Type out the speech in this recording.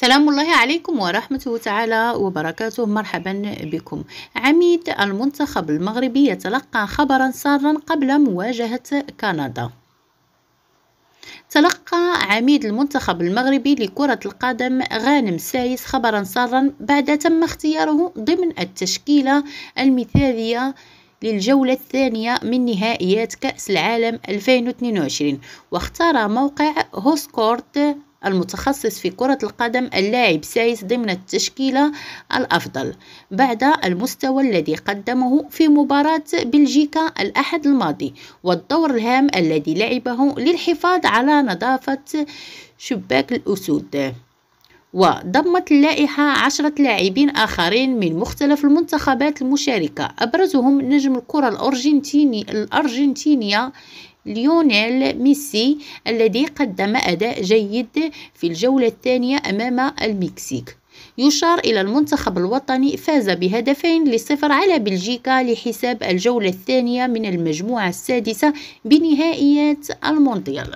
سلام الله عليكم ورحمته تعالى وبركاته مرحبا بكم عميد المنتخب المغربي يتلقى خبرا سارا قبل مواجهة كندا تلقى عميد المنتخب المغربي لكرة القدم غانم سايس خبرا سارا بعد تم اختياره ضمن التشكيلة المثالية للجولة الثانية من نهائيات كأس العالم 2022 واختار موقع هوسكورت المتخصص في كرة القدم اللاعب سايس ضمن التشكيلة الأفضل بعد المستوى الذي قدمه في مباراة بلجيكا الأحد الماضي والدور الهام الذي لعبه للحفاظ على نظافة شباك الأسود وضمت اللائحة عشرة لاعبين آخرين من مختلف المنتخبات المشاركة أبرزهم نجم الكرة الأرجنتيني الأرجنتينية ليونيل ميسي الذي قدم أداء جيد في الجولة الثانية أمام المكسيك يشار إلى المنتخب الوطني فاز بهدفين لصفر على بلجيكا لحساب الجولة الثانية من المجموعة السادسة بنهائيات المونديال